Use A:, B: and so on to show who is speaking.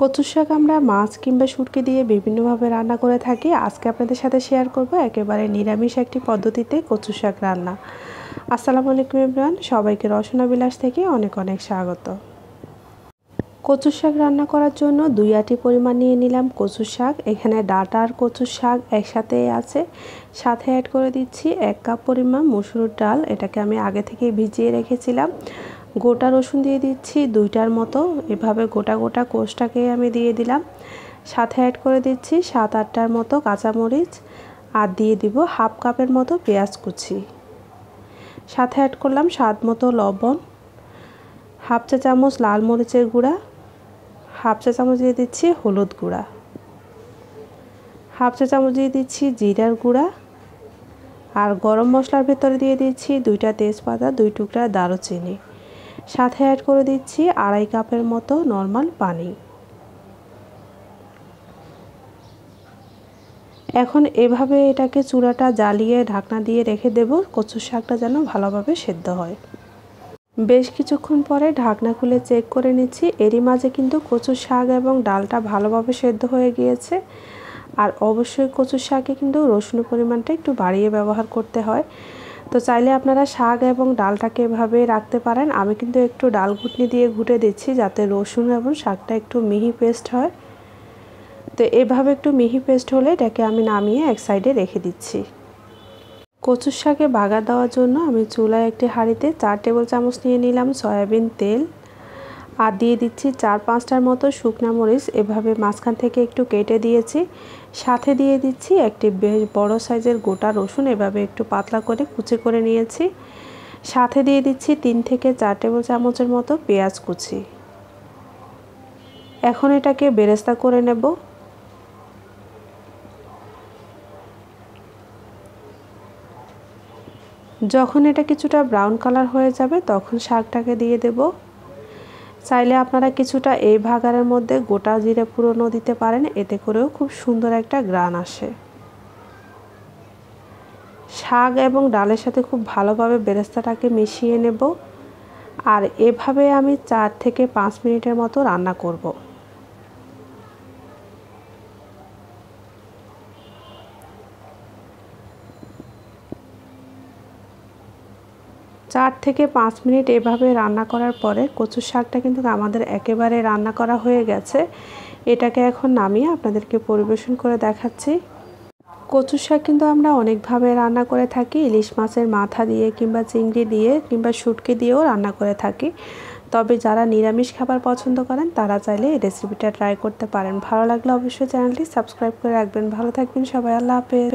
A: কচু শাক আমরা মাছ কিংবা সুটকি দিয়ে বিভিন্নভাবে রান্না করে থাকি আজকে আপনাদের সাথে শেয়ার করব একেবারে নিরামিষ একটি পদ্ধতিতে কচু শাক রান্না আসসালামু আলাইকুম ইমরান সবাইকে রসনা বিলাস থেকে অনেক অনেক স্বাগত কচু শাক রান্না করার জন্য দুই আটি পরিমাণ নিয়ে নিলাম কচু শাক এখানে ডাটা আর কচু শাক একসাথে আছে সাথে অ্যাড করে দিচ্ছি এক কাপ পরিমাণ মুসুর ডাল এটাকে আমি আগে থেকে ভিজিয়ে রেখেছিলাম গোটা রসুন দিয়ে দিচ্ছি দুইটার মতো এভাবে গোটা গোটা কোষটাকে আমি দিয়ে দিলাম সাথে অ্যাড করে দিচ্ছি সাত আটটার মতো কাঁচামরিচ আর দিয়ে দিব হাফ কাপের মতো পেঁয়াজ কুচি সাথে অ্যাড করলাম স্বাদ মতো লবণ হাফ চা চামচ লাল মরিচের গুঁড়া হাফ চা চামচ দিয়ে দিচ্ছি হলুদ গুঁড়া হাফ চা চামচ দিয়ে দিচ্ছি জিরার গুঁড়া আর গরম মশলার ভেতরে দিয়ে দিচ্ছি দুইটা তেজপাতা দুই টুকরা দারুচিনি সাথে অ্যাড করে দিচ্ছি আড়াই কাপের মতো নর্মাল পানি এখন এভাবে এটাকে চূড়াটা জ্বালিয়ে ঢাকনা দিয়ে রেখে দেব কচুর শাকটা যেন ভালোভাবে সেদ্ধ হয় বেশ কিছুক্ষণ পরে ঢাকনা খুলে চেক করে নিচ্ছি এরই মাঝে কিন্তু কচুর শাক এবং ডালটা ভালোভাবে সেদ্ধ হয়ে গিয়েছে আর অবশ্যই কচুর শাকে কিন্তু রসুন পরিমাণটা একটু বাড়িয়ে ব্যবহার করতে হয় তো চাইলে আপনারা শাক এবং ডালটাকে এভাবে রাখতে পারেন আমি কিন্তু একটু ডাল ঘুটনি দিয়ে ঘুটে দিচ্ছি যাতে রসুন এবং শাকটা একটু মিহি পেস্ট হয় তো এভাবে একটু মিহি পেস্ট হলে এটাকে আমি নামিয়ে এক সাইডে রেখে দিচ্ছি কচুর শাকে বাগা দেওয়ার জন্য আমি চুলায় একটি হাঁড়িতে চার টেবিল চামচ নিয়ে নিলাম সয়াবিন তেল আর দিয়ে দিচ্ছি চার পাঁচটার মতো শুকনা মরিচ এভাবে মাঝখান থেকে একটু কেটে দিয়েছি সাথে দিয়ে দিচ্ছি একটি বেশ বড় সাইজের গোটা রসুন এভাবে একটু পাতলা করে কুচি করে নিয়েছি সাথে দিয়ে দিচ্ছি তিন থেকে চার টেবিল চামচের মতো পেঁয়াজ কুচি এখন এটাকে বেরেস্তা করে নেব যখন এটা কিছুটা ব্রাউন কালার হয়ে যাবে তখন শাকটাকে দিয়ে দেবো চাইলে আপনারা কিছুটা এই ভাগারের মধ্যে গোটা জিরে পুরনো দিতে পারেন এতে করেও খুব সুন্দর একটা গ্রান আসে শাক এবং ডালের সাথে খুব ভালোভাবে বেরেস্তাটাকে মিশিয়ে নেব আর এভাবে আমি চার থেকে পাঁচ মিনিটের মতো রান্না করবো চার থেকে পাঁচ মিনিট এভাবে রান্না করার পরে কচুর শাকটা কিন্তু আমাদের একেবারে রান্না করা হয়ে গেছে এটাকে এখন নামিয়ে আপনাদেরকে পরিবেশন করে দেখাচ্ছি কচুর শাক কিন্তু আমরা অনেকভাবে রান্না করে থাকি ইলিশ মাছের মাথা দিয়ে কিংবা চিংড়ি দিয়ে কিংবা শুটকি দিয়েও রান্না করে থাকি তবে যারা নিরামিষ খাবার পছন্দ করেন তারা চাইলে এই রেসিপিটা ট্রাই করতে পারেন ভালো লাগলে অবশ্যই চ্যানেলটি সাবস্ক্রাইব করে রাখবেন ভালো থাকবেন সবাই আল্লাহ হাফেজ